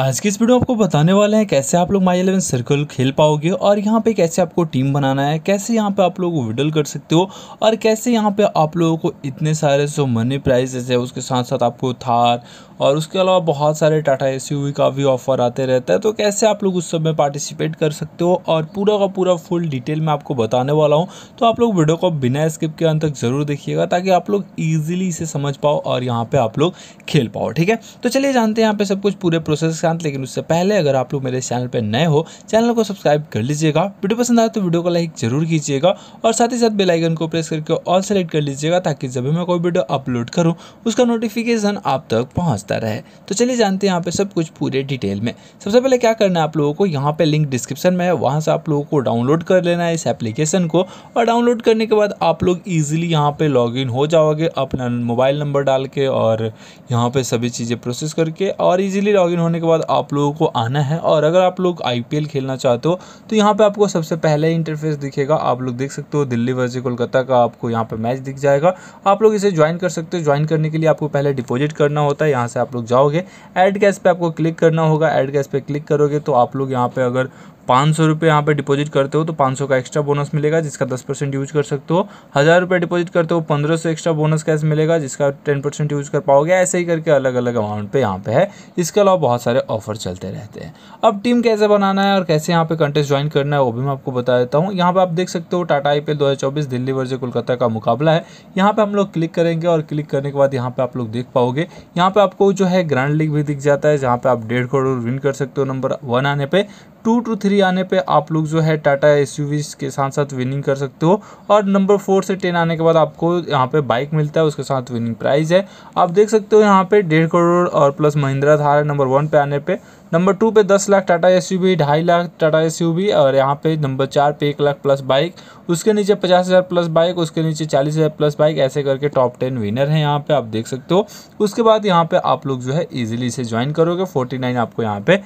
आज की इस वीडियो आपको बताने वाले हैं कैसे आप लोग माई एलेवन सर्कल खेल पाओगे और यहाँ पे कैसे आपको टीम बनाना है कैसे यहाँ पे आप लोग विडल कर सकते हो और कैसे यहाँ पे आप लोगों को इतने सारे सो मनी प्राइजेस है उसके साथ साथ आपको थार और उसके अलावा बहुत सारे टाटा एस का भी ऑफर आते रहता है तो कैसे आप लोग उस सब में पार्टिसिपेट कर सकते हो और पूरा का पूरा फुल डिटेल मैं आपको बताने वाला हूँ तो आप लोग वीडियो को बिना स्किप के अंत तक ज़रूर देखिएगा ताकि आप लोग ईजिली इसे समझ पाओ और यहाँ पर आप लोग खेल पाओ ठीक है तो चलिए जानते हैं यहाँ पर सब कुछ पूरे प्रोसेस श्रीकांत लेकिन उससे पहले अगर आप लोग मेरे चैनल पर नए हो चैनल को सब्सक्राइब कर लीजिएगा वीडियो पसंद आए तो वीडियो को लाइक जरूर कीजिएगा और साथ ही साथ बेलाइकन को प्रेस करके ऑल सेलेक्ट कर लीजिएगा ताकि जब भी मैं कोई वीडियो अपलोड करूँ उसका नोटिफिकेशन आप तक पहुँचता रहे तो चलिए जानते हैं यहाँ पर सब कुछ पूरे डिटेल में सबसे पहले क्या करना है आप लोगों को यहाँ पर लिंक डिस्क्रिप्शन में है वहाँ से आप लोगों को डाउनलोड कर लेना है इस एप्लीकेशन को और डाउनलोड करने के बाद आप लोग ईजिली यहाँ पर इन हो जाओगे अपना मोबाइल नंबर डाल के और यहाँ पर सभी चीज़ें प्रोसेस करके और ईजिली लॉगिन होने के बाद बाद आप लोगों को आना है और अगर आप लोग आई खेलना चाहते हो तो यहाँ पर आपको सबसे पहले इंटरफेस दिखेगा आप लोग देख सकते हो दिल्ली वर्जी कोलकाता का आपको यहाँ पर मैच दिख जाएगा आप लोग इसे ज्वाइन कर सकते हो ज्वाइन करने के लिए आपको पहले डिपॉजिट करना होता है यहाँ से आप लोग जाओगे एड कैश पर आपको क्लिक करना होगा एड कैश पर क्लिक करोगे तो आप लोग यहाँ पे अगर पाँच सौ रुपये यहाँ पर डिपॉजिट करते हो तो पाँच सौ का एक्स्ट्रा बोनस मिलेगा जिसका दस परसेंट यूज कर सकते हो हज़ार रुपये डिपॉजिट करते हो पंद्रह सौ एक्स्ट्रा बोनस कैश मिलेगा जिसका टेन परसेंट यूज कर पाओगे ऐसे ही करके अलग अलग अमाउंट पर यहाँ पे है इसके अलावा बहुत सारे ऑफर चलते रहते हैं अब टीम कैसे बनाना है और कैसे यहाँ पे कंटेस्ट ज्वाइन करना है वो भी मैं आपको बता देता हूँ यहाँ पे आप देख सकते हो Tata I P Delhi versus Kolkata का मुकाबला है यहाँ पर हम लोग क्लिक करेंगे और क्लिक करने के बाद यहाँ पे आप लोग देख पाओगे यहाँ पे आपको जो है ग्रैंड लीग भी दिख जाता है जहाँ पे आप डेढ़ करोड़ विन कर सकते हो नंबर वन आने पर टू टू थ्री आने पे आप लोग जो है टाटा एस के साथ साथ विनिंग कर सकते हो और नंबर फोर से टेन आने के बाद आपको यहाँ पे बाइक मिलता है उसके साथ विनिंग प्राइस है आप देख सकते हो यहाँ पे डेढ़ करोड़ और plus Mahindra Thar number one पे आने पे नंबर टू पे दस लाख टाटा एस यू ढाई लाख टाटा एस यू और यहाँ पे नंबर चार पे एक लाख प्लस बाइक उसके नीचे पचास हज़ार प्लस बाइक उसके नीचे चालीस हज़ार प्लस बाइक ऐसे करके टॉप टेन विनर हैं यहाँ पे आप देख सकते हो उसके बाद यहाँ पे आप लोग जो है ईजिली इसे ज्वाइन करोगे फोर्टी नाइन आपको यहाँ पे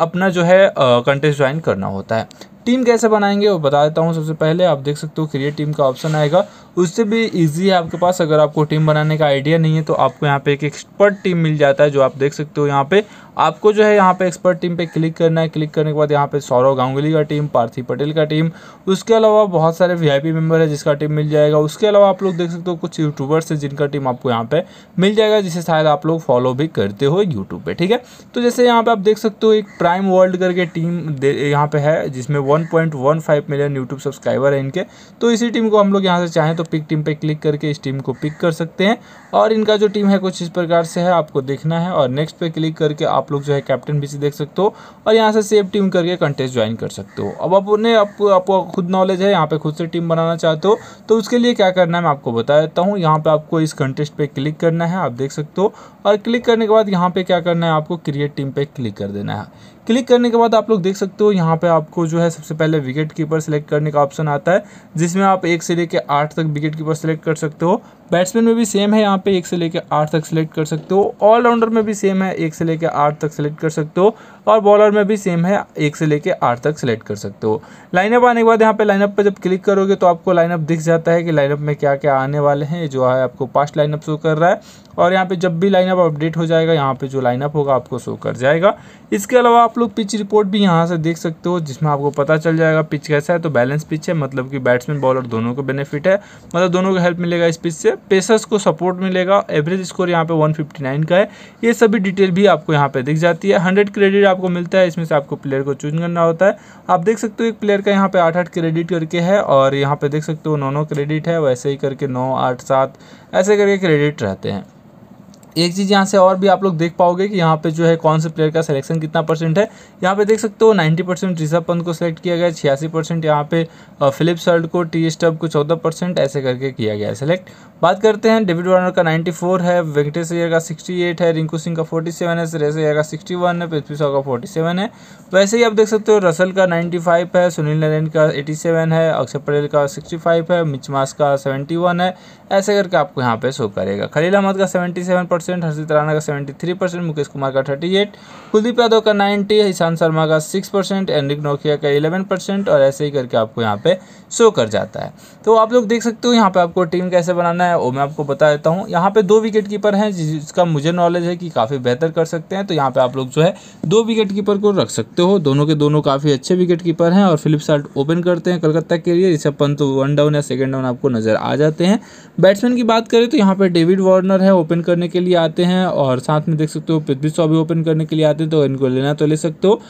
अपना जो है कंटेस्ट ज्वाइन करना होता है टीम कैसे बनाएंगे वो बता देता हूँ सबसे पहले आप देख सकते हो क्रिएट टीम का ऑप्शन आएगा उससे भी ईजी है आपके पास अगर आपको टीम बनाने का आइडिया नहीं है तो आपको यहाँ पे एक एक्सपर्ट टीम मिल जाता है जो आप देख सकते हो यहाँ पे आपको जो है यहाँ पे एक्सपर्ट टीम पे क्लिक करना है क्लिक करने के बाद यहाँ पे सौरव गांगुली का टीम पार्थिव पटेल का टीम उसके अलावा बहुत सारे वीआईपी मेंबर है जिसका टीम मिल जाएगा उसके अलावा आप लोग देख सकते हो कुछ यूट्यूबर्स हैं जिनका टीम आपको यहाँ पे मिल जाएगा जिसे शायद आप लोग फॉलो भी करते हो यूट्यूब पर ठीक है तो जैसे यहाँ पर आप देख सकते हो एक प्राइम वर्ल्ड करके टीम यहाँ पर है जिसमें 1.15 मिलियन यूट्यूब सब्सक्राइबर हैं इनके तो इसी टीम को हम लोग यहाँ से चाहें तो पिक टीम पे क्लिक करके इस टीम को पिक कर सकते हैं और इनका जो टीम है कुछ इस प्रकार से है आपको देखना है और नेक्स्ट पे क्लिक करके आप लोग जो है कैप्टन भी देख सकते हो और यहाँ से सेव टीम करके कंटेस्ट ज्वाइन कर सकते हो अब अपने आपको आपको खुद नॉलेज है यहाँ पर खुद से टीम बनाना चाहते हो तो उसके लिए क्या करना है मैं आपको बता देता हूँ यहाँ पर आपको इस कंटेस्ट पर क्लिक करना है आप देख सकते हो और क्लिक करने के बाद यहाँ पर क्या करना है आपको क्रिएट टीम पर क्लिक कर देना है क्लिक करने के बाद आप लोग देख सकते हो यहाँ पे आपको जो है सबसे पहले विकेट कीपर सेलेक्ट करने का ऑप्शन आता है जिसमें आप एक से लेकर आठ तक विकेट कीपर सेलेक्ट कर सकते हो बैट्समैन में भी सेम है यहाँ पे एक से लेकर आठ तक सेलेक्ट कर सकते हो ऑलराउंडर में भी सेम है एक से लेकर आठ तक सेलेक्ट कर सकते हो और बॉलर में भी सेम है एक से लेकर आठ तक सेलेक्ट कर सकते हो लाइनअप आने के बाद यहाँ पे लाइनअप पर जब क्लिक करोगे तो आपको लाइनअप दिख जाता है कि लाइनअप में क्या क्या आने वाले हैं जो है आपको पास्ट लाइनअप शो कर रहा है और यहाँ पर जब भी लाइनअप अपडेट हो जाएगा यहाँ पर जो लाइनअप होगा आपको शो कर जाएगा इसके अलावा आप लोग पिच रिपोर्ट भी यहाँ से देख सकते हो जिसमें आपको पता चल जाएगा पिच कैसा है तो बैलेंस पिच है मतलब कि बैट्समैन बॉलर दोनों को बेनिफिट है मतलब दोनों को हेल्प मिलेगा इस पिच से है पेसर्स को सपोर्ट मिलेगा एवरेज स्कोर यहाँ पे 159 का है ये सभी डिटेल भी आपको यहाँ पे दिख जाती है 100 क्रेडिट आपको मिलता है इसमें से आपको प्लेयर को चूज करना होता है आप देख सकते हो एक प्लेयर का यहाँ पे आठ आठ क्रेडिट करके है और यहाँ पे देख सकते हो नौ नौ क्रेडिट है वैसे ही करके नौ आठ सात ऐसे करके क्रेडिट रहते हैं एक चीज़ यहाँ से और भी आप लोग देख पाओगे कि यहाँ पे जो है कौन से प्लेयर का सिलेक्शन कितना परसेंट है यहाँ पे देख सकते हो 90 परसेंट ऋषभ पंत को सिलेक्ट किया गया छियासी परसेंट यहाँ पे फिलिप सर्ड को टी स्टब को 14 परसेंट ऐसे करके किया गया सिलेक्ट बात करते हैं डेविड वार्नर का 94 है वेंकटेश अयर का 68 है रिंकू सिंह का 47 है सुरेश अयर का 61 है पृथ्वी शॉ का 47 है वैसे ही आप देख सकते हो रसल का 95 है सुनील नारायण का 87 है अक्षर पटेल का 65 है मिचमास का 71 है ऐसे करके आपको यहाँ पे शो करेगा खलील अहमद का सेवेंटी परसेंट हर्षित राणा का seventy three percent Mukesh Kumar का थर्टी एट कुलदीप यादव का नाइन्टी ईशान शर्मा का सिक्स परसेंट एनरिक नोकिया का इलेवन परसेंट और ऐसे ही करके आपको यहाँ पे शो कर जाता है तो आप लोग देख सकते हो यहाँ पे आपको टीम कैसे बनाना है वो मैं आपको बता देता हूँ यहाँ पे दो विकेट कीपर हैं जिसका मुझे नॉलेज है कि काफ़ी बेहतर कर सकते हैं तो यहाँ पे आप लोग जो है दो विकेट कीपर को रख सकते हो दोनों के दोनों काफ़ी अच्छे विकेट कीपर हैं और फिलिप ओपन करते हैं कलकत्ता के लिए जिससे पंत वन डाउन या सेकेंड डाउन आपको नजर आ जाते हैं बैट्समैन की बात करें तो यहाँ पर डेविड वार्नर है ओपन करने के लिए लिए आते हैं और साथ में देख सकते हो पृथ्वी शॉ भी ओपन करने के लिए आते हैं तो इनको लेना तो ले सकते हो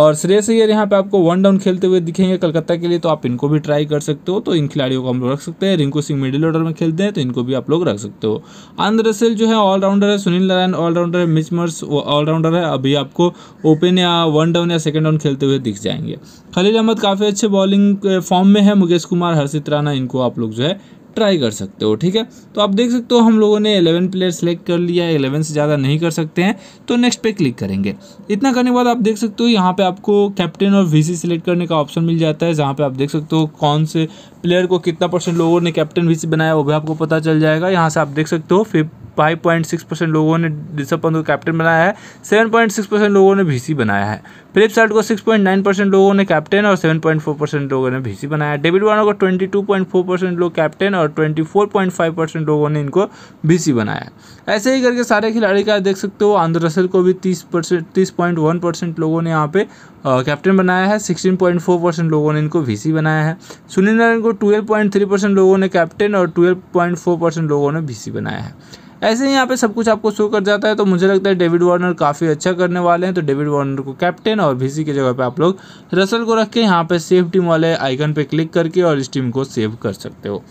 और श्रेयस अय्यर यहाँ पे आपको वन डाउन खेलते हुए दिखेंगे कलकत्ता के लिए तो आप इनको भी ट्राई कर सकते हो तो इन खिलाड़ियों को हम लोग रख सकते हैं रिंकू सिंह मिडिल ऑर्डर में खेलते हैं तो इनको भी आप लोग रख सकते हो आंध्र रसेल जो है ऑलराउंडर है सुनील नारायण ऑलराउंडर है मिच मर्स ऑलराउंडर है अभी आपको ओपन या वन डाउन या सेकेंड डाउन खेलते हुए दिख जाएंगे खलील अहमद काफ़ी अच्छे बॉलिंग फॉर्म में है मुकेश कुमार हर्षित राना इनको आप लोग जो है ट्राई कर सकते हो ठीक है तो आप देख सकते हो हम लोगों ने एलेवन प्लेयर सेलेक्ट कर लिया है एलेवन से ज़्यादा नहीं कर सकते हैं तो नेक्स्ट पे क्लिक करेंगे इतना करने के बाद आप देख सकते हो यहाँ पे आपको कैप्टन और वीसी सेलेक्ट करने का ऑप्शन मिल जाता है जहाँ पे आप देख सकते हो कौन से प्लेयर को कितना परसेंट लोगों ने कैप्टन वीसी बनाया वो भी आपको पता चल जाएगा यहाँ से आप देख सकते हो fifty five point six percent लोगों ने ऋषभ पंत को कैप्टन बनाया है सेवन पॉइंट सिक्स परसेंट लोगों ने भीसी बनाया है फ्लिपसार्ट को सिक्स पॉइंट नाइन परसेंट लोगों ने कैप्टन और सेवन पॉइंट फोर परसेंट लोगों ने भीसी बनाया है डेविड वार्नर को twenty two point four percent लोग कैप्टन और twenty four point five percent लोगों ने इनको भीसी बनाया है ऐसे ही करके सारे खिलाड़ी का देख सकते हो आंध्र रसल को भी तीस परसेंट तीस पॉइंट वन परसेंट लोगों ने यहाँ पे कैप्टन बनाया है सिक्सटीन पॉइंट फोर परसेंट लोगों ने इनको वीसी बनाया है सुनील नारायण को ट्वेल्व पॉइंट थ्री परसेंट लोगों ने कैप्टन और ट्वेल्व पॉइंट फोर परसेंट लोगों ने वीसी बनाया है ऐसे ही यहाँ पे सब कुछ आपको शो कर जाता है तो मुझे लगता है डेविड वार्नर काफ़ी अच्छा करने वाले हैं तो डेविड वार्नर को कैप्टन और भीसी की जगह पर आप लोग रसल को रख के यहाँ पे सेव टीम वाले आइकन पे क्लिक करके और इस टीम को सेव कर सकते हो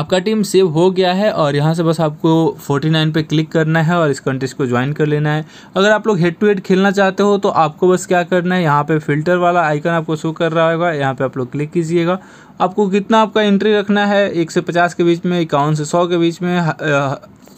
आपका टीम सेव हो गया है और यहाँ से बस आपको 49 पे क्लिक करना है और इस कंटेस्ट को ज्वाइन कर लेना है अगर आप लोग हेड टू हेड खेलना चाहते हो तो आपको बस क्या करना है यहाँ पे फिल्टर वाला आइकन आपको शो कर रहा होगा यहाँ पे आप लोग क्लिक कीजिएगा आपको कितना आपका एंट्री रखना है एक से पचास के बीच में इक्यावन से सौ के बीच में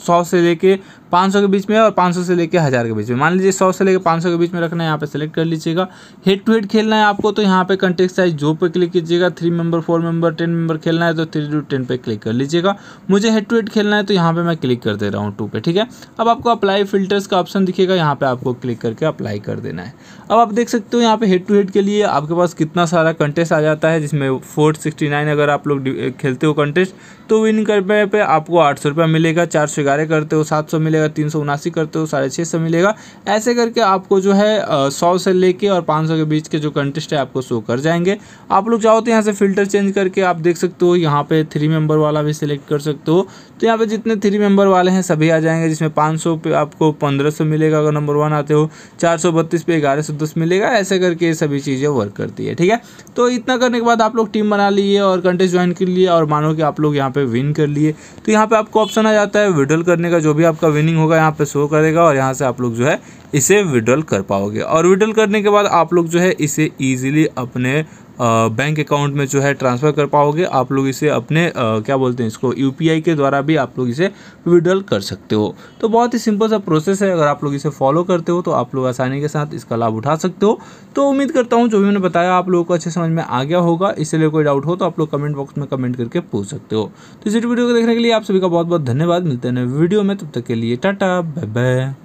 सौ से लेके पाँच सौ के बीच में और पाँच सौ से लेके हज़ार के बीच में मान लीजिए सौ से लेके पाँच सौ के बीच में रखना है यहाँ पे सेलेक्ट कर लीजिएगा हेड टू हेड खेलना है आपको तो यहाँ पे कंटेक्ट साइज जो पे क्लिक कीजिएगा three member four member ten member खेलना है तो थ्री टू टेन पे क्लिक कर लीजिएगा मुझे हेड टू हेड खेलना है तो यहाँ पर मैं क्लिक कर दे रहा हूँ टू पे ठीक है अब आपको अप्लाई फिल्टर्स का ऑप्शन दिखेगा यहाँ पर आपको क्लिक करके अप्लाई कर देना है अब आप देख सकते हो यहाँ पे हेड टू हेड के लिए आपके पास कितना सारा कंटेस्ट आ जाता है जिसमें फोर्थ सिक्सटी नाइन अगर आप लोग खेलते हो कंटेस्ट तो विन करने पे आपको आठ सौ रुपया मिलेगा चार सौ ग्यारह करते हो सात सौ मिलेगा तीन सौ उनासी करते हो साढ़े छः सौ मिलेगा ऐसे करके आपको जो है सौ से लेके और पाँच सौ के बीच के जो कंटेस्ट है आपको शो कर जाएंगे आप लोग चाहो तो यहाँ से फिल्टर चेंज करके आप देख सकते हो यहाँ पे थ्री मेंबर वाला भी सिलेक्ट कर सकते हो तो यहाँ पर जितने थ्री मेंबर वाले हैं सभी आ जाएंगे जिसमें पाँच सौ पे आपको पंद्रह सौ मिलेगा अगर नंबर वन आते हो चार सौ बत्तीस पे ग्यारह सौ दस मिलेगा ऐसे करके सभी चीज़ें वर्क करती है ठीक है तो इतना करने के बाद आप लोग टीम बना ली लिए और कंटेस्ट ज्वाइन कर लिए और मानो कि आप लोग यहाँ पे विन कर लिए तो यहाँ पे आपको ऑप्शन आ जाता है विड्रॉल करने का जो भी आपका विनिंग होगा यहाँ पे शो करेगा और यहाँ से आप लोग जो है इसे विड्रॉल कर पाओगे और विड्रॉल करने के बाद आप लोग जो है इसे ईजिली अपने बैंक अकाउंट में जो है ट्रांसफ़र कर पाओगे आप लोग इसे अपने आ, क्या बोलते हैं इसको यू के द्वारा भी आप लोग इसे विड्रॉल कर सकते हो तो बहुत ही सिंपल सा प्रोसेस है अगर आप लोग इसे फॉलो करते हो तो आप लोग आसानी के साथ इसका लाभ उठा सकते हो तो उम्मीद करता हूँ जो भी मैंने बताया आप लोगों को अच्छे समझ में आ गया होगा इसलिए कोई डाउट हो तो आप लोग कमेंट बॉक्स में कमेंट करके पूछ सकते हो तो इस वीडियो को देखने के लिए आप सभी का बहुत बहुत धन्यवाद मिलते हैं वीडियो में तब तक के लिए टाटा बाय बाय